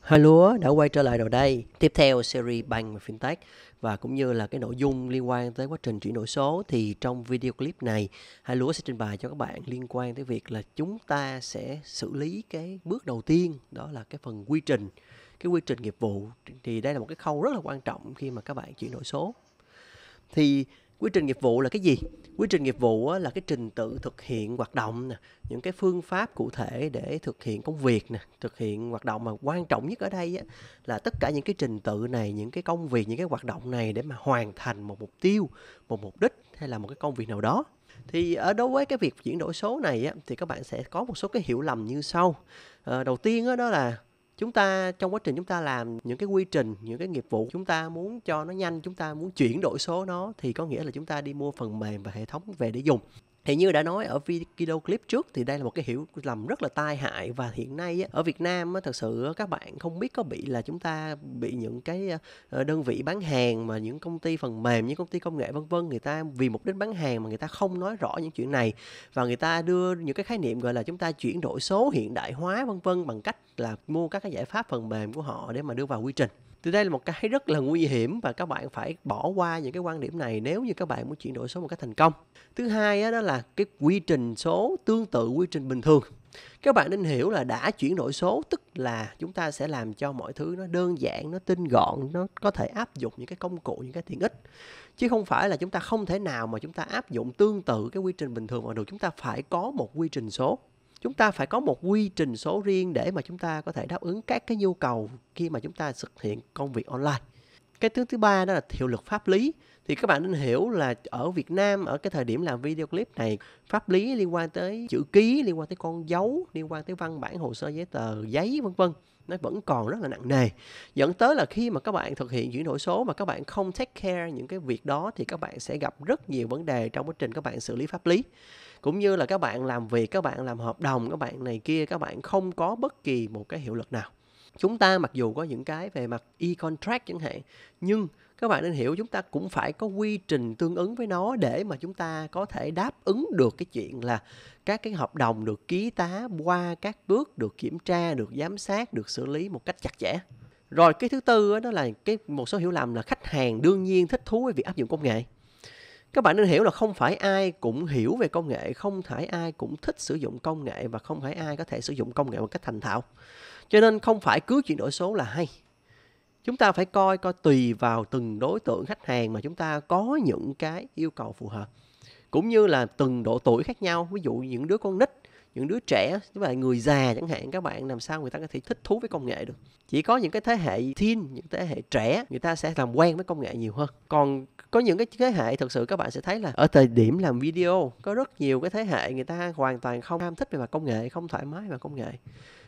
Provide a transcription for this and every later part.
Hai lúa đã quay trở lại rồi đây. Tiếp theo series bằng Fintech và cũng như là cái nội dung liên quan tới quá trình chuyển đổi số thì trong video clip này hai lúa sẽ trình bày cho các bạn liên quan tới việc là chúng ta sẽ xử lý cái bước đầu tiên đó là cái phần quy trình cái quy trình nghiệp vụ thì đây là một cái khâu rất là quan trọng khi mà các bạn chuyển đổi số thì quy trình nghiệp vụ là cái gì quy trình nghiệp vụ là cái trình tự thực hiện hoạt động những cái phương pháp cụ thể để thực hiện công việc nè thực hiện hoạt động mà quan trọng nhất ở đây là tất cả những cái trình tự này những cái công việc những cái hoạt động này để mà hoàn thành một mục tiêu một mục đích hay là một cái công việc nào đó thì ở ờ, đối với cái việc chuyển đổi số này thì các bạn sẽ có một số cái hiểu lầm như sau ờ, đầu tiên đó là chúng ta trong quá trình chúng ta làm những cái quy trình những cái nghiệp vụ chúng ta muốn cho nó nhanh chúng ta muốn chuyển đổi số nó thì có nghĩa là chúng ta đi mua phần mềm và hệ thống về để dùng thì như đã nói ở video clip trước thì đây là một cái hiểu lầm rất là tai hại và hiện nay ở Việt Nam á, thật sự các bạn không biết có bị là chúng ta bị những cái ờ, ờ, đơn vị bán hàng mà những công ty phần mềm những công ty công nghệ vân vân người ta vì mục đích bán hàng mà người ta không nói rõ những chuyện này và người ta đưa những cái khái niệm gọi là chúng ta chuyển đổi số hiện đại hóa vân vân bằng cách là mua các cái giải pháp phần mềm của họ để mà đưa vào quy trình thì đây là một cái rất là nguy hiểm và các bạn phải bỏ qua những cái quan điểm này nếu như các bạn muốn chuyển đổi số một cách thành công thứ hai đó là cái quy trình số tương tự quy trình bình thường các bạn nên hiểu là đã chuyển đổi số tức là chúng ta sẽ làm cho mọi thứ nó đơn giản nó tinh gọn nó có thể áp dụng những cái công cụ những cái tiện ích chứ không phải là chúng ta không thể nào mà chúng ta áp dụng tương tự cái quy trình bình thường mà được chúng ta phải có một quy trình số chúng ta phải có một quy trình số riêng để mà chúng ta có thể đáp ứng các cái nhu cầu khi mà chúng ta thực hiện công việc online cái thứ thứ ba đó là hiệu lực pháp lý thì các bạn nên hiểu là ở Việt Nam ở cái thời điểm làm video clip này pháp lý liên quan tới chữ ký liên quan tới con dấu liên quan tới văn bản hồ sơ giấy tờ giấy vân vân nó vẫn còn rất là nặng nề dẫn tới là khi mà các bạn thực hiện chuyển đổi số mà các bạn không take care những cái việc đó thì các bạn sẽ gặp rất nhiều vấn đề trong quá trình các bạn xử lý pháp lý cũng như là các bạn làm việc các bạn làm hợp đồng các bạn này kia các bạn không có bất kỳ một cái hiệu lực nào chúng ta mặc dù có những cái về mặt e-contract chẳng hạn nhưng các bạn nên hiểu chúng ta cũng phải có quy trình tương ứng với nó để mà chúng ta có thể đáp ứng được cái chuyện là các cái hợp đồng được ký tá qua các bước được kiểm tra được giám sát được xử lý một cách chặt chẽ rồi cái thứ tư đó là cái một số hiểu lầm là khách hàng đương nhiên thích thú với việc áp dụng công nghệ các bạn nên hiểu là không phải ai cũng hiểu về công nghệ không phải ai cũng thích sử dụng công nghệ và không phải ai có thể sử dụng công nghệ một cách thành thạo cho nên không phải cứ chuyển đổi số là hay chúng ta phải coi coi tùy vào từng đối tượng khách hàng mà chúng ta có những cái yêu cầu phù hợp cũng như là từng độ tuổi khác nhau ví dụ những đứa con nít những đứa trẻ chứ mà người già chẳng hạn các bạn làm sao người ta có thể thích thú với công nghệ được chỉ có những cái thế hệ thiên những thế hệ trẻ người ta sẽ làm quen với công nghệ nhiều hơn còn có những cái thế hệ thật sự các bạn sẽ thấy là ở thời điểm làm video có rất nhiều cái thế hệ người ta hoàn toàn không ham thích về mặt công nghệ không thoải mái về công nghệ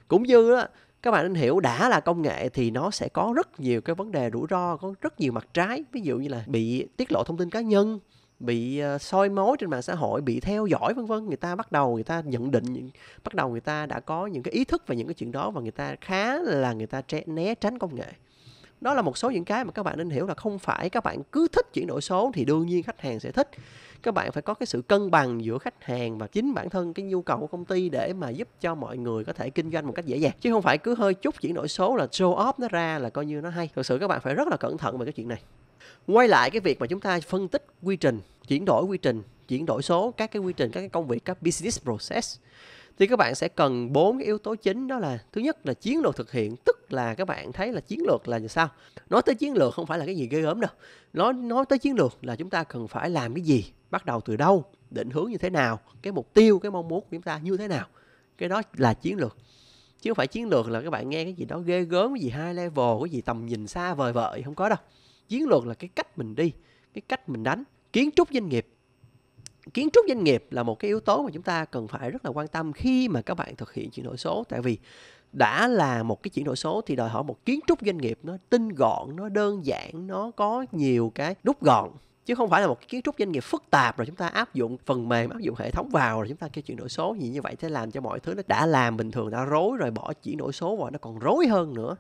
cũng như đó, các bạn nên hiểu đã là công nghệ thì nó sẽ có rất nhiều cái vấn đề rủi ro có rất nhiều mặt trái ví dụ như là bị tiết lộ thông tin cá nhân bị ờ, soi mối trên mạng xã hội bị theo dõi vân vân người ta bắt đầu người ta nhận định bắt đầu người ta đã có những cái ý thức về những cái chuyện đó và người ta khá là người ta trẻ, né tránh công nghệ đó là một số những cái mà các bạn nên hiểu là không phải các bạn cứ thích chuyển đổi số thì đương nhiên khách hàng sẽ thích các bạn phải có cái sự cân bằng giữa khách hàng và chính bản thân cái nhu cầu của công ty để mà giúp cho mọi người có thể kinh doanh một cách dễ dàng chứ không phải cứ hơi chút chuyển đổi số là show off nó ra là coi như nó hay thực sự các bạn phải rất là cẩn thận về cái chuyện này quay lại cái việc mà chúng ta phân tích quy trình chuyển đổi quy trình chuyển đổi số các cái quy trình các cái công việc các business process thì các bạn sẽ cần bốn cái yếu tố chính đó là thứ nhất là chiến lược thực hiện tức là các bạn thấy là chiến lược là như sao nói tới chiến lược không phải là cái gì ghê gớm đâu nói nói tới chiến lược là chúng ta cần phải làm cái gì bắt đầu từ đâu định hướng như thế nào cái mục tiêu cái mong muốn của chúng ta như thế nào cái đó là chiến lược chứ không phải chiến lược là các bạn nghe cái gì đó ghê gớm cái gì hai level cái gì tầm nhìn xa vời vợi không có đâu chiến lược là cái cách mình đi cái cách mình đánh kiến trúc doanh nghiệp kiến trúc doanh nghiệp là một cái yếu tố mà chúng ta cần phải rất là quan tâm khi mà các bạn thực hiện chuyển đổi số tại vì đã là một cái chuyển đổi số thì đòi hỏi một kiến trúc doanh nghiệp nó tinh gọn nó đơn giản nó có nhiều cái rút gọn chứ không phải là một cái kiến trúc doanh nghiệp phức tạp rồi chúng ta áp dụng phần mềm áp dụng hệ thống vào rồi chúng ta kêu chuyển đổi số gì như vậy thế làm cho mọi thứ nó đã làm bình thường đã rối rồi bỏ chuyển đổi số vào nó còn rối hơn nữa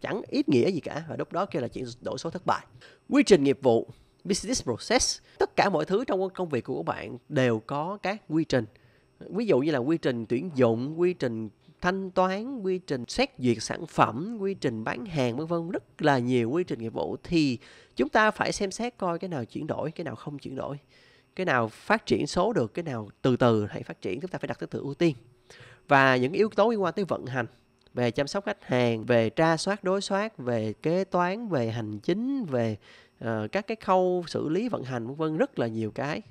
chẳng ít nghĩa gì cả và lúc đó kêu là chuyện đổi số thất bại quy trình nghiệp vụ business process tất cả mọi thứ trong công việc của bạn đều có các quy trình ví dụ như là quy trình tuyển dụng quy trình thanh toán quy trình xét duyệt sản phẩm quy trình bán hàng vân vân rất là nhiều quy trình nghiệp vụ thì chúng ta phải xem xét coi cái nào chuyển đổi cái nào không chuyển đổi cái nào phát triển số được cái nào từ từ hãy phát triển chúng ta phải đặt thứ tự ưu tiên và những yếu tố liên quan tới vận hành về chăm sóc khách hàng về tra soát đối soát về kế toán về hành chính về uh, các cái khâu xử lý vận hành vân vân rất là nhiều cái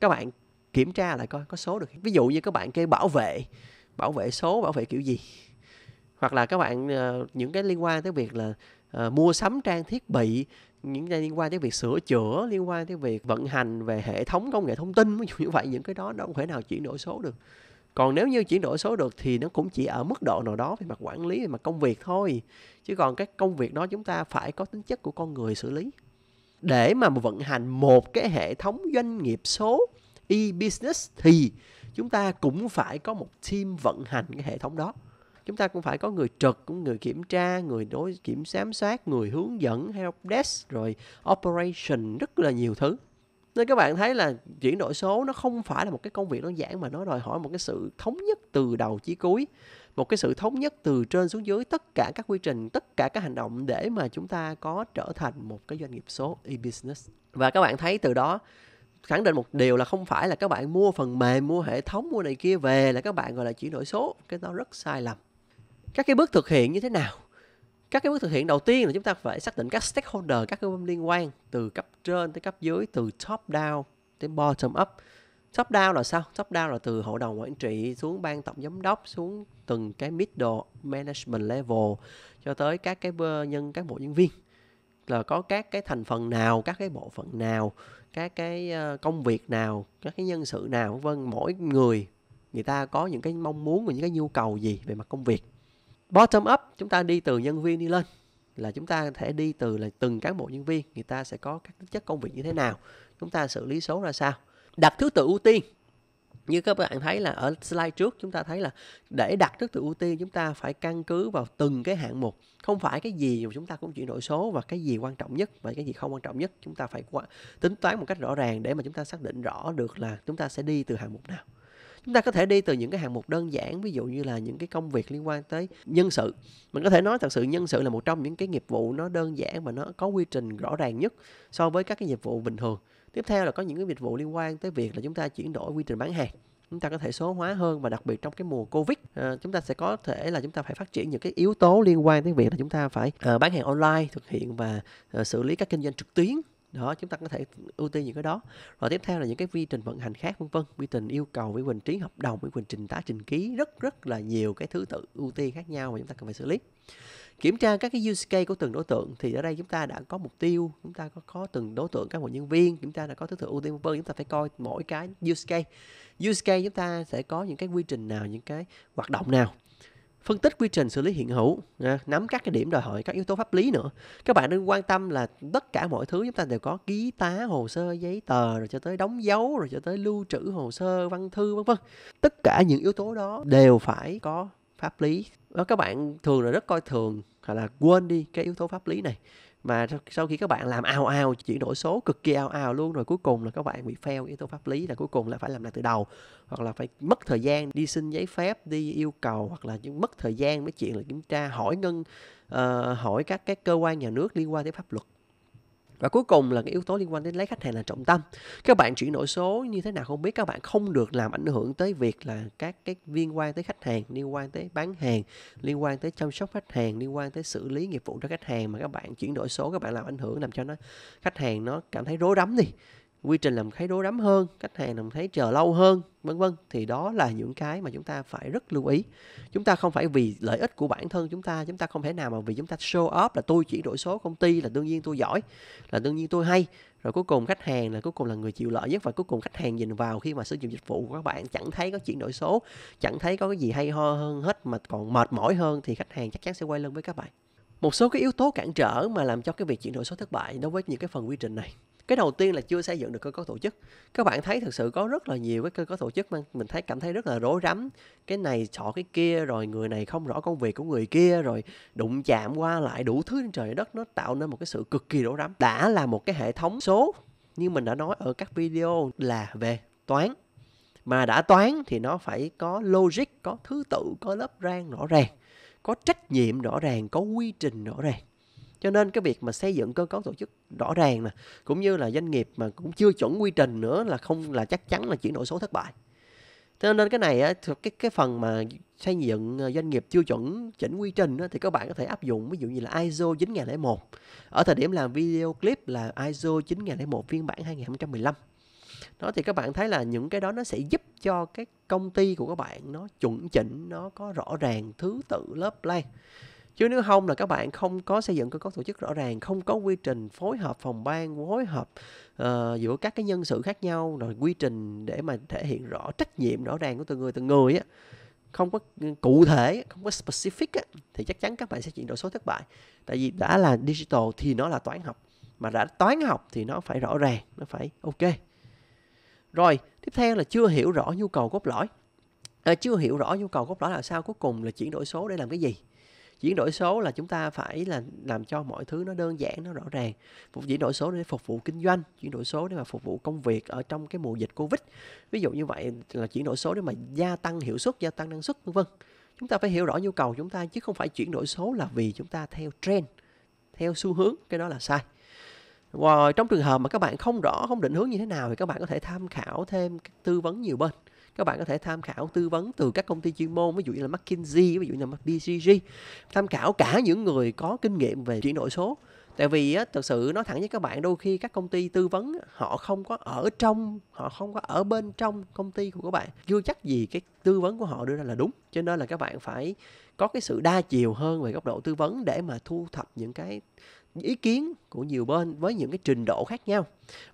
các bạn kiểm tra lại coi có số được ví dụ như các bạn kêu bảo vệ bảo vệ số bảo vệ kiểu gì hoặc là các bạn uh, những cái liên quan tới việc là uh, mua sắm trang thiết bị những cái liên quan tới việc sửa chữa liên quan tới việc vận hành về hệ thống công nghệ thông tin ví dụ như vậy những cái đó nó không thể nào chuyển đổi số được còn nếu như chuyển đổi số được thì nó cũng chỉ ở mức độ nào đó về mặt quản lý về mặt công việc thôi chứ còn các công việc đó chúng ta phải có tính chất của con người xử lý để mà vận hành một cái hệ thống doanh nghiệp số e-business thì chúng ta cũng phải có một team vận hành cái hệ thống đó chúng ta cũng phải có người trực cũng người kiểm tra người đối kiểm giám sát người hướng dẫn help desk rồi operation rất là nhiều thứ nên các bạn thấy là chuyển đổi số nó không phải là một cái công việc đơn giản mà nó đòi hỏi một cái sự thống nhất từ đầu chí cuối một cái sự thống nhất từ trên xuống dưới tất cả các quy trình tất cả các hành động để mà chúng ta có trở thành một cái doanh nghiệp số e-business và các bạn thấy từ đó khẳng định một điều là không phải là các bạn mua phần mềm mua hệ thống mua này kia về là các bạn gọi là chuyển đổi số cái đó rất sai lầm các cái bước thực hiện như thế nào các cái bước thực hiện đầu tiên là chúng ta phải xác định các stakeholder các cái liên quan từ cấp trên tới cấp dưới từ top down tới bottom up top down là sao top down là từ hội đồng quản trị xuống ban tổng giám đốc xuống từng cái middle management level cho tới các cái nhân các bộ nhân viên là có các cái thành phần nào các cái bộ phận nào các cái ờ, công việc nào các cái nhân sự nào vân mỗi người người ta có những cái mong muốn và những cái nhu cầu gì về mặt công việc bottom up chúng ta đi từ nhân viên đi lên là chúng ta có thể đi từ là từng cán bộ nhân viên người ta sẽ có các tính chất công việc như thế nào chúng ta xử lý số ra sao đặt thứ tự ưu tiên như các bạn thấy là ở slide trước chúng ta thấy là để đặt thứ tự ưu tiên chúng ta phải căn cứ vào từng cái hạng mục không phải cái gì mà chúng ta cũng chuyển đổi số và cái gì quan trọng nhất và cái gì không quan trọng nhất chúng ta phải tính toán một cách rõ ràng để mà chúng ta xác định rõ được là chúng ta sẽ đi từ hạng mục nào chúng ta có thể đi từ những cái hạng mục đơn giản ví dụ như là những cái công việc liên quan tới nhân sự mình có thể nói thật sự nhân sự là một trong những cái nghiệp vụ nó đơn giản và nó có quy trình rõ ràng nhất so với các cái nghiệp vụ bình thường tiếp theo là có những cái dịch vụ liên quan tới việc là chúng ta chuyển đổi quy trình bán hàng chúng ta có thể số hóa hơn và đặc biệt trong cái mùa covid à, chúng ta sẽ có thể là chúng ta phải phát triển những cái yếu tố liên quan tới việc là chúng ta phải à, bán hàng online thực hiện và à, xử lý các kinh doanh trực tuyến đó chúng ta có thể ưu tiên những cái đó rồi tiếp theo là những cái quy trình vận hành khác vân vân quy trình yêu cầu với trình trí hợp đồng với quy trình tá trình ký rất rất là nhiều cái thứ tự ưu tiên khác nhau mà chúng ta cần phải xử lý kiểm tra các cái use case của từng đối tượng thì ở đây chúng ta đã có mục tiêu chúng ta có có từng đối tượng các bộ nhân viên chúng ta đã có thứ tự ưu tiên vân vân chúng ta phải coi mỗi cái use case use case chúng ta sẽ có những cái quy trình nào những cái hoạt động nào phân tích quy trình xử lý hiện hữu nắm các cái điểm đòi hỏi các yếu tố pháp lý nữa các bạn nên quan tâm là tất cả mọi thứ chúng ta đều có ký tá hồ sơ giấy tờ rồi cho tới đóng dấu rồi cho tới lưu trữ hồ sơ văn thư vân vân tất cả những yếu tố đó đều phải có pháp lý ờ, các bạn thường là rất coi thường hoặc là quên đi cái yếu tố pháp lý này mà sau khi các bạn làm ao ao chuyển đổi số cực kỳ ao ao luôn rồi cuối cùng là các bạn bị fail yếu tố pháp lý là cuối cùng là phải làm lại từ đầu hoặc là phải mất thời gian đi xin giấy phép đi yêu cầu hoặc là những mất thời gian mấy chuyện là kiểm tra hỏi ngân uh, hỏi các cái cơ quan nhà nước liên quan tới pháp luật và cuối cùng là cái yếu tố liên quan đến lấy khách hàng là trọng tâm các bạn chuyển đổi số như thế nào không biết các bạn không được làm ảnh hưởng tới việc là các cái liên quan tới khách hàng liên quan tới bán hàng liên quan tới chăm sóc khách hàng liên quan tới xử lý nghiệp vụ cho khách hàng mà các bạn chuyển đổi số các bạn làm ảnh hưởng làm cho nó khách hàng nó cảm thấy rối rắm đi quy trình làm thấy rối rắm hơn khách hàng làm thấy chờ lâu hơn vân vân thì đó là những cái mà chúng ta phải rất lưu ý chúng ta không phải vì lợi ích của bản thân chúng ta chúng ta không thể nào mà vì chúng ta show off là tôi chuyển đổi số công ty là đương nhiên tôi giỏi là đương nhiên tôi hay rồi cuối cùng khách hàng là cuối cùng là người chịu lợi nhất và cuối cùng khách hàng nhìn vào khi mà sử dụng dịch vụ của các bạn chẳng thấy có chuyển đổi số chẳng thấy có cái gì hay ho hơn hết mà còn mệt mỏi hơn thì khách hàng chắc chắn sẽ quay lưng với các bạn một số cái yếu tố cản trở mà làm cho cái việc chuyển đổi số thất bại đối với những cái phần quy trình này cái đầu tiên là chưa xây dựng được cơ cấu tổ chức các bạn thấy thực sự có rất là nhiều cái cơ cấu tổ chức mà mình thấy cảm thấy rất là rối rắm cái này sọ cái kia rồi người này không rõ công việc của người kia rồi đụng chạm qua lại đủ thứ trên trời đất nó tạo nên một cái sự cực kỳ rối rắm đã là một cái hệ thống số như mình đã nói ở các video là về toán mà đã toán thì nó phải có logic có thứ tự có lớp rang rõ ràng có trách nhiệm rõ ràng có quy trình rõ ràng cho nên cái việc mà xây dựng cơ cấu tổ chức rõ ràng nè cũng như là doanh nghiệp mà cũng chưa chuẩn quy trình nữa là không là chắc chắn là chuyển đổi số thất bại cho nên cái này cái cái phần mà xây dựng ờ, doanh nghiệp chưa chuẩn chỉnh quy trình thì các bạn có thể áp dụng ví dụ như là ISO 9001 ở thời điểm làm video clip là ISO 9001 phiên bản 2015 đó thì các bạn thấy là những cái đó nó sẽ giúp cho cái công ty của các bạn nó chuẩn chỉnh nó có rõ ràng thứ tự lớp plan chứ nếu không là các bạn không có xây dựng cơ cấu tổ chức rõ ràng không có quy trình phối hợp phòng ban phối hợp uh, giữa các cái nhân sự khác nhau rồi quy trình để mà thể hiện rõ trách nhiệm rõ ràng của từng người từng người á không có ừ, cụ thể không có specific á, thì chắc chắn các bạn sẽ chuyển đổi số thất bại tại vì đã là digital thì nó là toán học mà đã toán học thì nó phải rõ ràng nó phải ok rồi tiếp theo là chưa hiểu rõ nhu cầu cốt lõi à, chưa hiểu rõ nhu cầu cốt lõi là sao cuối cùng là chuyển đổi số để làm cái gì chuyển đổi số là chúng ta phải là làm cho mọi thứ nó đơn giản nó rõ ràng phục chuyển đổi số để phục vụ kinh doanh chuyển đổi số để mà phục vụ công việc ở trong cái mùa dịch covid ví dụ như vậy là chuyển đổi số để mà gia tăng hiệu suất gia tăng năng suất vân vân chúng ta phải hiểu rõ nhu cầu chúng ta chứ không phải chuyển đổi số là vì chúng ta theo trend theo xu hướng cái đó là sai rồi trong trường hợp mà các bạn không rõ không định hướng như thế nào thì các bạn có thể tham khảo thêm tư vấn nhiều bên các bạn có thể tham khảo tư vấn từ các công ty chuyên môn ví dụ như là McKinsey ví dụ như là BCG tham khảo cả những người có kinh nghiệm về chuyển đổi số tại vì á, thực sự nói thẳng với các bạn đôi khi các công ty tư vấn họ không có ở trong họ không có ở bên trong công ty của các bạn chưa chắc gì cái tư vấn của họ đưa ra là đúng cho nên là các bạn phải có cái sự đa chiều hơn về góc độ tư vấn để mà thu thập những cái ý kiến của nhiều bên với những cái trình độ khác nhau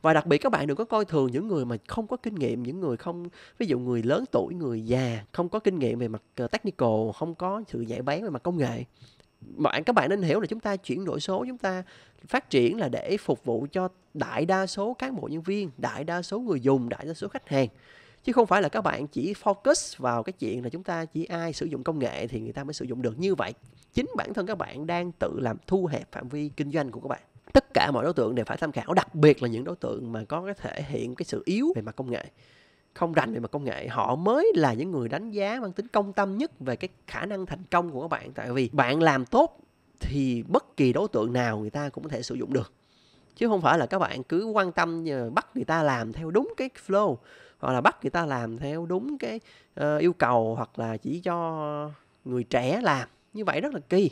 và đặc biệt các bạn đừng có coi thường những người mà không có kinh nghiệm những người không ví dụ người lớn tuổi người già không có kinh nghiệm về mặt ờ, technical không có sự nhạy bén về mặt công nghệ bạn các bạn nên hiểu là chúng ta chuyển đổi số chúng ta phát triển là để phục vụ cho đại đa số cán bộ nhân viên đại đa số người dùng đại đa số khách hàng chứ không phải là các bạn chỉ focus vào cái chuyện là chúng ta chỉ ai sử dụng công nghệ thì người ta mới sử dụng được như vậy chính bản thân các bạn đang tự làm thu hẹp phạm vi kinh doanh của các bạn tất cả mọi đối tượng đều phải tham khảo đặc biệt là những đối tượng mà có cái thể hiện cái sự yếu về mặt công nghệ không rành về mặt công nghệ họ mới là những người đánh giá mang tính công tâm nhất về cái khả năng thành công của các bạn tại vì bạn làm tốt thì bất kỳ đối tượng nào người ta cũng có thể sử dụng được chứ không phải là các bạn cứ quan tâm bắt người ta làm theo đúng cái flow hoặc là bắt người ta làm theo đúng cái uh, yêu cầu hoặc là chỉ cho người trẻ làm như vậy rất là kỳ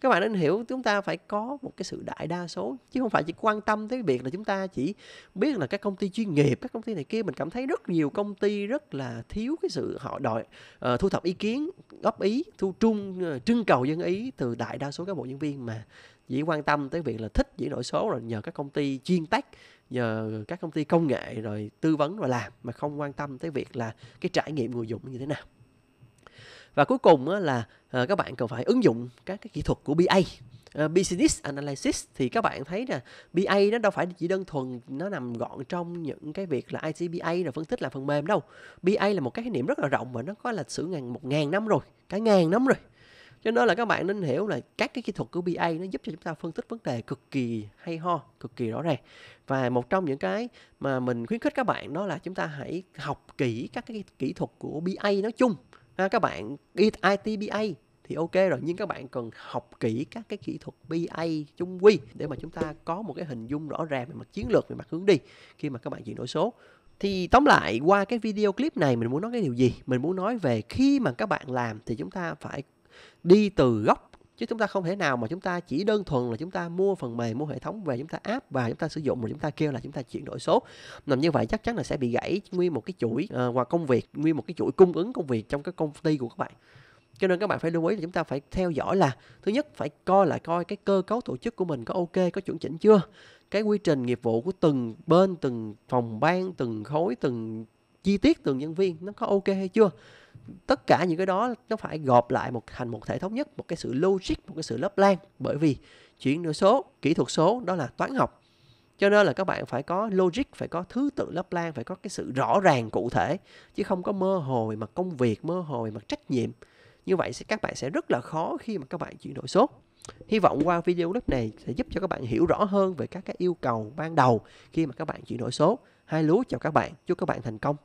các bạn nên hiểu chúng ta phải có một cái sự đại đa số chứ không phải chỉ quan tâm tới việc là chúng ta chỉ biết là các công ty chuyên nghiệp các công ty này kia mình cảm thấy rất nhiều công ty rất là thiếu cái sự họ đòi uh, thu thập ý kiến góp ý thu trung uh, trưng cầu dân ý từ đại đa số các bộ nhân viên mà dĩ quan tâm tới việc là thích chuyển đổi số rồi nhờ các công ty chuyên tách nhờ các công ty công nghệ rồi tư vấn rồi làm mà không quan tâm tới việc là cái trải nghiệm người dùng như thế nào và cuối cùng là ờ, các bạn cần phải ứng dụng các cái kỹ thuật của BA ờ, business analysis thì các bạn thấy là BA nó đâu phải chỉ đơn thuần nó nằm gọn trong những cái việc là IT BA rồi phân tích là phần mềm đâu BA là một cái khái niệm rất là rộng và nó có lịch sử ngàn một ngàn năm rồi cả ngàn năm rồi cho nên là các bạn nên hiểu là các cái kỹ thuật của BA nó giúp cho chúng ta phân tích vấn đề cực kỳ hay ho cực kỳ rõ ràng và một trong những cái mà mình khuyến khích các bạn đó là chúng ta hãy học kỹ các cái kỹ thuật của BA nói chung ha, các bạn IT BA thì ok rồi nhưng các bạn cần học kỹ các cái kỹ thuật BA chung quy để mà chúng ta có một cái hình dung rõ ràng về mặt chiến lược về mặt hướng đi khi mà các bạn chuyển đổi số thì tóm lại qua cái video clip này mình muốn nói cái điều gì mình muốn nói về khi mà các bạn làm thì chúng ta phải đi từ gốc chứ chúng ta không thể nào mà chúng ta chỉ đơn thuần là chúng ta mua phần mềm mua hệ thống về chúng ta áp và chúng ta sử dụng rồi chúng ta kêu là chúng ta chuyển đổi số làm như vậy chắc chắn là sẽ bị gãy nguyên một cái chuỗi uh, ờ, hoặc công việc nguyên một cái chuỗi cung ứng công việc trong cái công ty của các bạn cho nên các bạn phải lưu ý là chúng ta phải theo dõi là thứ nhất phải coi lại coi cái cơ cấu tổ chức của mình có ok có chuẩn chỉnh chưa cái quy trình nghiệp vụ của từng bên từng phòng ban từng khối từng chi tiết từng nhân viên nó có ok hay chưa tất cả những cái đó nó phải gộp lại một thành một thể thống nhất một cái sự logic một cái sự lớp lan bởi vì chuyển đổi số kỹ thuật số đó là toán học cho nên là các bạn phải có logic phải có thứ tự lớp lan phải có cái sự rõ ràng cụ thể chứ không có mơ hồ về mặt công việc mơ hồ về mặt trách nhiệm như vậy sẽ các bạn sẽ rất là khó khi mà các bạn chuyển đổi số hy vọng qua video lớp này sẽ giúp cho các bạn hiểu rõ hơn về các cái yêu cầu ban đầu khi mà các bạn chuyển đổi số hai lúa chào các bạn chúc các bạn thành công